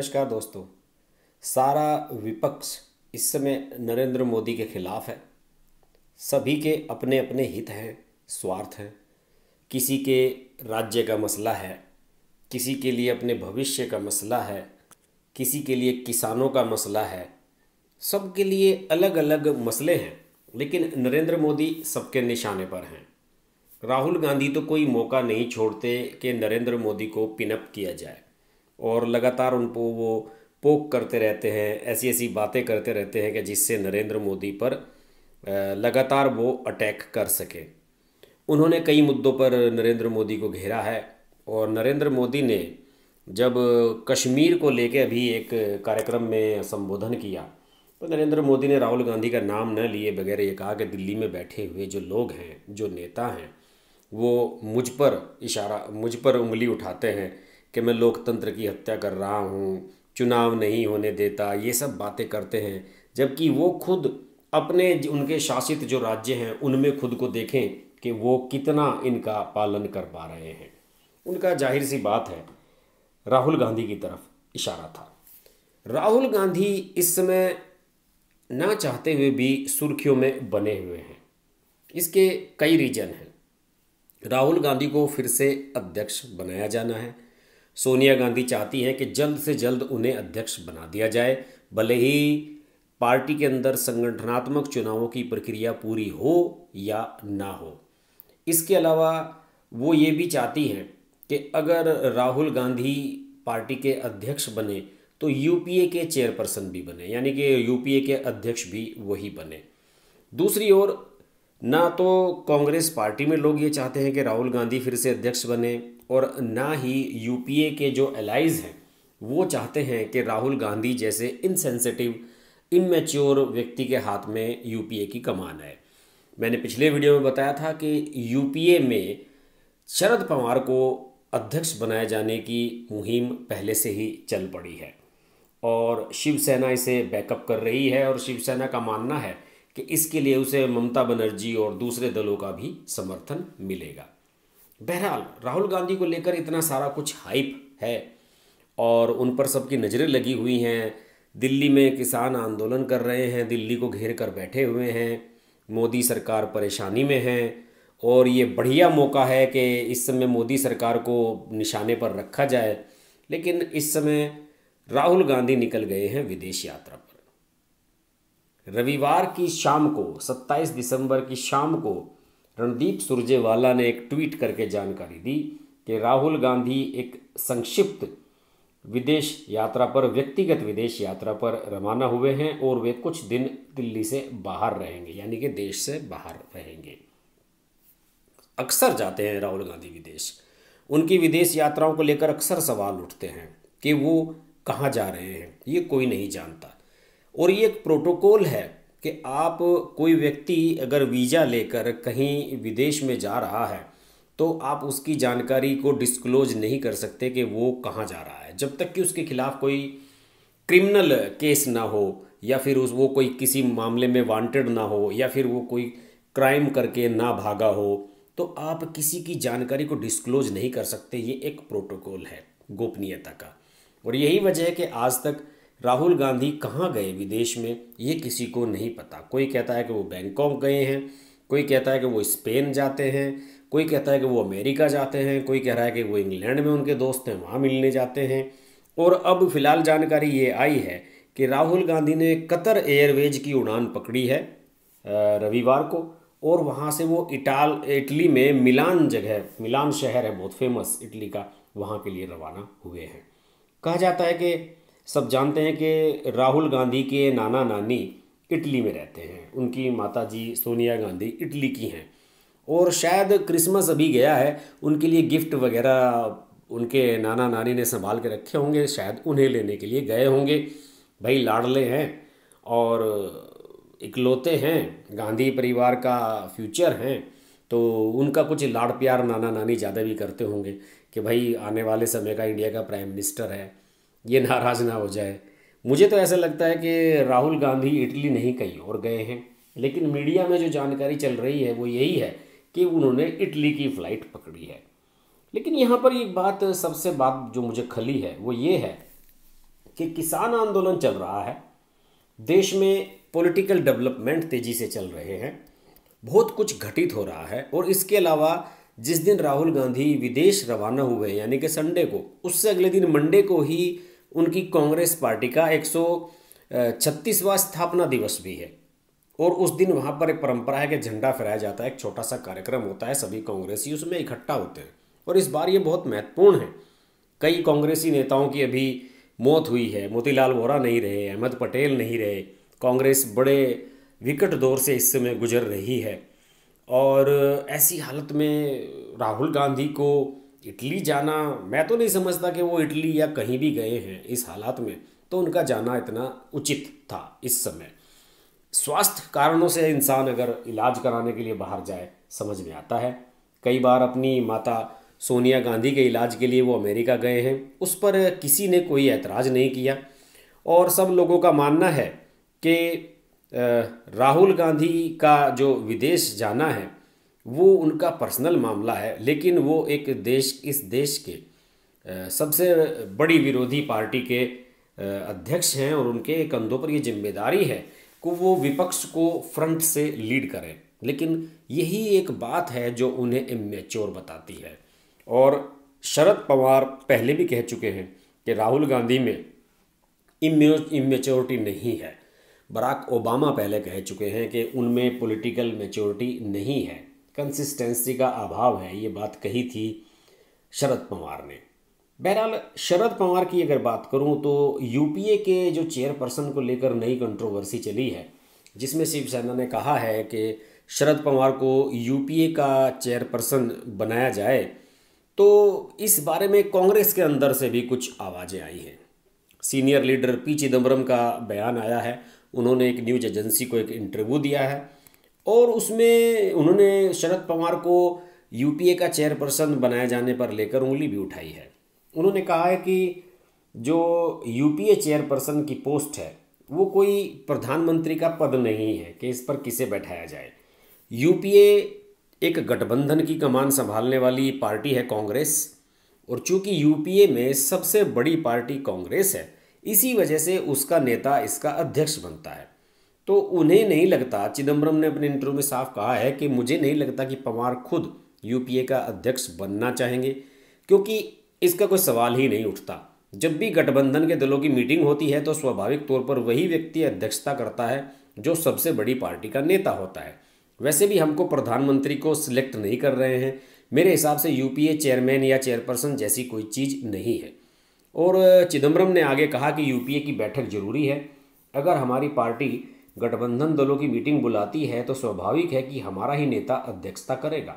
नमस्कार दोस्तों सारा विपक्ष इस समय नरेंद्र मोदी के खिलाफ है सभी के अपने अपने हित हैं स्वार्थ हैं किसी के राज्य का मसला है किसी के लिए अपने भविष्य का मसला है किसी के लिए किसानों का मसला है सबके लिए अलग अलग मसले हैं लेकिन नरेंद्र मोदी सबके निशाने पर हैं राहुल गांधी तो कोई मौका नहीं छोड़ते कि नरेंद्र मोदी को पिनअप किया जाए और लगातार उनको वो पोक करते रहते हैं ऐसी ऐसी बातें करते रहते हैं कि जिससे नरेंद्र मोदी पर लगातार वो अटैक कर सके उन्होंने कई मुद्दों पर नरेंद्र मोदी को घेरा है और नरेंद्र मोदी ने जब कश्मीर को लेकर अभी एक कार्यक्रम में संबोधन किया तो नरेंद्र मोदी ने राहुल गांधी का नाम न लिए बगैर ये कहा कि दिल्ली में बैठे हुए जो लोग हैं जो नेता हैं वो मुझ पर इशारा मुझ पर उंगली उठाते हैं कि मैं लोकतंत्र की हत्या कर रहा हूँ चुनाव नहीं होने देता ये सब बातें करते हैं जबकि वो खुद अपने उनके शासित जो राज्य हैं उनमें खुद को देखें कि वो कितना इनका पालन कर पा रहे हैं उनका जाहिर सी बात है राहुल गांधी की तरफ इशारा था राहुल गांधी इस समय ना चाहते हुए भी सुर्खियों में बने हुए हैं इसके कई रीजन हैं राहुल गांधी को फिर से अध्यक्ष बनाया जाना है सोनिया गांधी चाहती हैं कि जल्द से जल्द उन्हें अध्यक्ष बना दिया जाए भले ही पार्टी के अंदर संगठनात्मक चुनावों की प्रक्रिया पूरी हो या ना हो इसके अलावा वो ये भी चाहती हैं कि अगर राहुल गांधी पार्टी के अध्यक्ष बने तो यूपीए के चेयरपर्सन भी बने यानी कि यूपीए के अध्यक्ष भी वही बने दूसरी ओर ना तो कांग्रेस पार्टी में लोग ये चाहते हैं कि राहुल गांधी फिर से अध्यक्ष बने और ना ही यूपीए के जो एलाइज हैं वो चाहते हैं कि राहुल गांधी जैसे इनसेंसिटिव इनमेच्योर व्यक्ति के हाथ में यूपीए की कमान है मैंने पिछले वीडियो में बताया था कि यूपीए में शरद पवार को अध्यक्ष बनाए जाने की मुहिम पहले से ही चल पड़ी है और शिवसेना इसे बैकअप कर रही है और शिवसेना का मानना है कि इसके लिए उसे ममता बनर्जी और दूसरे दलों का भी समर्थन मिलेगा बहरहाल राहुल गांधी को लेकर इतना सारा कुछ हाइप है और उन पर सबकी नज़रें लगी हुई हैं दिल्ली में किसान आंदोलन कर रहे हैं दिल्ली को घेर कर बैठे हुए हैं मोदी सरकार परेशानी में है और ये बढ़िया मौका है कि इस समय मोदी सरकार को निशाने पर रखा जाए लेकिन इस समय राहुल गांधी निकल गए हैं विदेश यात्रा पर रविवार की शाम को 27 दिसंबर की शाम को रणदीप सुरजेवाला ने एक ट्वीट करके जानकारी दी कि राहुल गांधी एक संक्षिप्त विदेश यात्रा पर व्यक्तिगत विदेश यात्रा पर रवाना हुए हैं और वे कुछ दिन दिल्ली से बाहर रहेंगे यानी कि देश से बाहर रहेंगे अक्सर जाते हैं राहुल गांधी विदेश उनकी विदेश यात्राओं को लेकर अक्सर सवाल उठते हैं कि वो कहाँ जा रहे हैं ये कोई नहीं जानता और ये एक प्रोटोकॉल है कि आप कोई व्यक्ति अगर वीज़ा लेकर कहीं विदेश में जा रहा है तो आप उसकी जानकारी को डिस्क्लोज नहीं कर सकते कि वो कहाँ जा रहा है जब तक कि उसके खिलाफ कोई क्रिमिनल केस ना हो या फिर उस वो कोई किसी मामले में वांटेड ना हो या फिर वो कोई क्राइम करके ना भागा हो तो आप किसी की जानकारी को डिस्क्लोज नहीं कर सकते ये एक प्रोटोकॉल है गोपनीयता का और यही वजह है कि आज तक राहुल गांधी कहाँ गए विदेश में ये किसी को नहीं पता कोई कहता है कि वो बैंकॉक गए हैं कोई कहता है कि वो स्पेन जाते हैं कोई कहता है कि वो अमेरिका जाते हैं कोई कह रहा है कि वो इंग्लैंड में उनके दोस्त हैं वहाँ मिलने जाते हैं और अब फिलहाल जानकारी ये आई है कि राहुल गांधी ने कतर एयरवेज की उड़ान पकड़ी है रविवार को और वहाँ से वो इटाल इटली में मिलान जगह मिलान शहर है बहुत फेमस इटली का वहाँ के लिए रवाना हुए हैं कहा जाता है कि सब जानते हैं कि राहुल गांधी के नाना नानी इटली में रहते हैं उनकी माता जी सोनिया गांधी इटली की हैं और शायद क्रिसमस अभी गया है उनके लिए गिफ्ट वगैरह उनके नाना नानी ने संभाल के रखे होंगे शायद उन्हें लेने के लिए गए होंगे भाई लाडले हैं और इकलौते हैं गांधी परिवार का फ्यूचर हैं तो उनका कुछ लाड़ प्यार नाना नानी ज़्यादा भी करते होंगे कि भाई आने वाले समय का इंडिया का प्राइम मिनिस्टर है ये नाराज़ ना हो जाए मुझे तो ऐसा लगता है कि राहुल गांधी इटली नहीं कहीं और गए हैं लेकिन मीडिया में जो जानकारी चल रही है वो यही है कि उन्होंने इटली की फ़्लाइट पकड़ी है लेकिन यहाँ पर एक बात सबसे बात जो मुझे खली है वो ये है कि किसान आंदोलन चल रहा है देश में पॉलिटिकल डेवलपमेंट तेज़ी से चल रहे हैं बहुत कुछ घटित हो रहा है और इसके अलावा जिस दिन राहुल गांधी विदेश रवाना हुए यानी कि संडे को उससे अगले दिन मंडे को ही उनकी कांग्रेस पार्टी का एक सौ छत्तीसवा स्थापना दिवस भी है और उस दिन वहाँ पर एक परंपरा है कि झंडा फहराया जाता है एक छोटा सा कार्यक्रम होता है सभी कांग्रेसी उसमें इकट्ठा होते हैं और इस बार ये बहुत महत्वपूर्ण है कई कांग्रेसी नेताओं की अभी मौत हुई है मोतीलाल वोरा नहीं रहे अहमद पटेल नहीं रहे कांग्रेस बड़े विकट दौर से इस समय गुजर रही है और ऐसी हालत में राहुल गांधी को इटली जाना मैं तो नहीं समझता कि वो इटली या कहीं भी गए हैं इस हालात में तो उनका जाना इतना उचित था इस समय स्वास्थ्य कारणों से इंसान अगर इलाज कराने के लिए बाहर जाए समझ में आता है कई बार अपनी माता सोनिया गांधी के इलाज के लिए वो अमेरिका गए हैं उस पर किसी ने कोई ऐतराज़ नहीं किया और सब लोगों का मानना है कि राहुल गांधी का जो विदेश जाना है वो उनका पर्सनल मामला है लेकिन वो एक देश इस देश के सबसे बड़ी विरोधी पार्टी के अध्यक्ष हैं और उनके कंधों पर ये जिम्मेदारी है कि वो विपक्ष को फ्रंट से लीड करें लेकिन यही एक बात है जो उन्हें इमेच्योर बताती है और शरद पवार पहले भी कह चुके हैं कि राहुल गांधी में इमेच्योरिटी नहीं है बराक ओबामा पहले कह चुके हैं कि उनमें पॉलिटिकल मेच्योरिटी नहीं है कंसिस्टेंसी का अभाव है ये बात कही थी शरद पवार ने बहरहाल शरद पवार की अगर बात करूं तो यूपीए के जो चेयरपर्सन को लेकर नई कंट्रोवर्सी चली है जिसमें शिवसेना ने कहा है कि शरद पवार को यूपीए का चेयरपर्सन बनाया जाए तो इस बारे में कांग्रेस के अंदर से भी कुछ आवाज़ें आई हैं सीनियर लीडर पी चिदम्बरम का बयान आया है उन्होंने एक न्यूज एजेंसी को एक इंटरव्यू दिया है और उसमें उन्होंने शरद पवार को यूपीए का चेयरपर्सन बनाए जाने पर लेकर उंगली भी उठाई है उन्होंने कहा है कि जो यूपीए चेयरपर्सन की पोस्ट है वो कोई प्रधानमंत्री का पद नहीं है कि इस पर किसे बैठाया जाए यूपीए एक गठबंधन की कमान संभालने वाली पार्टी है कांग्रेस और चूंकि यूपीए में सबसे बड़ी पार्टी कांग्रेस है इसी वजह से उसका नेता इसका अध्यक्ष बनता है तो उन्हें नहीं लगता चिदम्बरम ने अपने इंटरव्यू में साफ कहा है कि मुझे नहीं लगता कि पवार खुद यूपीए का अध्यक्ष बनना चाहेंगे क्योंकि इसका कोई सवाल ही नहीं उठता जब भी गठबंधन के दलों की मीटिंग होती है तो स्वाभाविक तौर पर वही व्यक्ति अध्यक्षता करता है जो सबसे बड़ी पार्टी का नेता होता है वैसे भी हमको प्रधानमंत्री को सिलेक्ट नहीं कर रहे हैं मेरे हिसाब से यूपीए चेयरमैन या चेयरपर्सन जैसी कोई चीज़ नहीं है और चिदम्बरम ने आगे कहा कि यूपीए की बैठक जरूरी है अगर हमारी पार्टी गठबंधन दलों की मीटिंग बुलाती है तो स्वाभाविक है कि हमारा ही नेता अध्यक्षता करेगा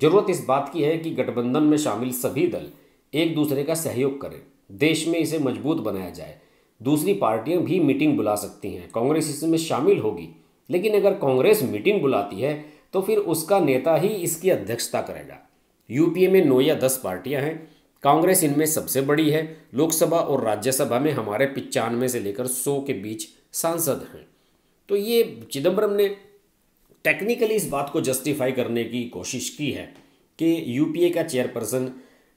जरूरत इस बात की है कि गठबंधन में शामिल सभी दल एक दूसरे का सहयोग करें देश में इसे मजबूत बनाया जाए दूसरी पार्टियां भी मीटिंग बुला सकती हैं कांग्रेस इसमें शामिल होगी लेकिन अगर कांग्रेस मीटिंग बुलाती है तो फिर उसका नेता ही इसकी अध्यक्षता करेगा यूपीए में नौ या दस पार्टियां हैं कांग्रेस इनमें सबसे बड़ी है लोकसभा और राज्यसभा में हमारे पिचानवे से लेकर सौ के बीच सांसद हैं तो ये चिदम्बरम ने टेक्निकली इस बात को जस्टिफाई करने की कोशिश की है कि यूपीए का चेयरपर्सन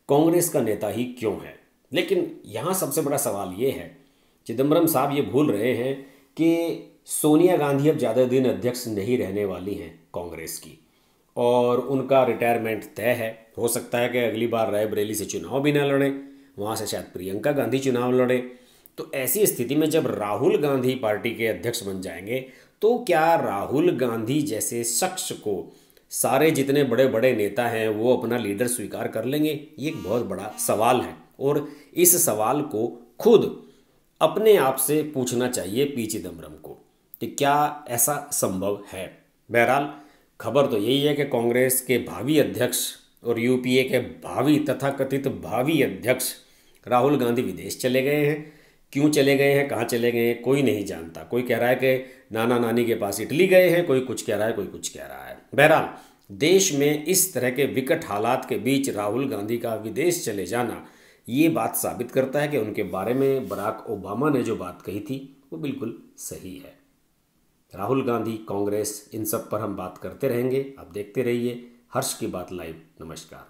कांग्रेस का नेता ही क्यों है लेकिन यहाँ सबसे बड़ा सवाल ये है चिदम्बरम साहब ये भूल रहे हैं कि सोनिया गांधी अब ज़्यादा दिन अध्यक्ष नहीं रहने वाली हैं कांग्रेस की और उनका रिटायरमेंट तय है हो सकता है कि अगली बार रायबरेली से चुनाव भी ना लड़ें वहाँ से शायद प्रियंका गांधी चुनाव लड़ें तो ऐसी स्थिति में जब राहुल गांधी पार्टी के अध्यक्ष बन जाएंगे तो क्या राहुल गांधी जैसे शख्स को सारे जितने बड़े बड़े नेता हैं वो अपना लीडर स्वीकार कर लेंगे ये एक बहुत बड़ा सवाल है और इस सवाल को खुद अपने आप से पूछना चाहिए पी चिदम्बरम को कि क्या ऐसा संभव है बहरहाल खबर तो यही है कि कांग्रेस के भावी अध्यक्ष और यूपीए के भावी तथाकथित भावी अध्यक्ष राहुल गांधी विदेश चले गए हैं क्यों चले गए हैं कहाँ चले गए हैं कोई नहीं जानता कोई कह रहा है कि नाना नानी के पास इटली गए हैं कोई कुछ कह रहा है कोई कुछ कह रहा है बहरहाल देश में इस तरह के विकट हालात के बीच राहुल गांधी का विदेश चले जाना ये बात साबित करता है कि उनके बारे में बराक ओबामा ने जो बात कही थी वो बिल्कुल सही है राहुल गांधी कांग्रेस इन सब पर हम बात करते रहेंगे आप देखते रहिए हर्ष की बात लाइव नमस्कार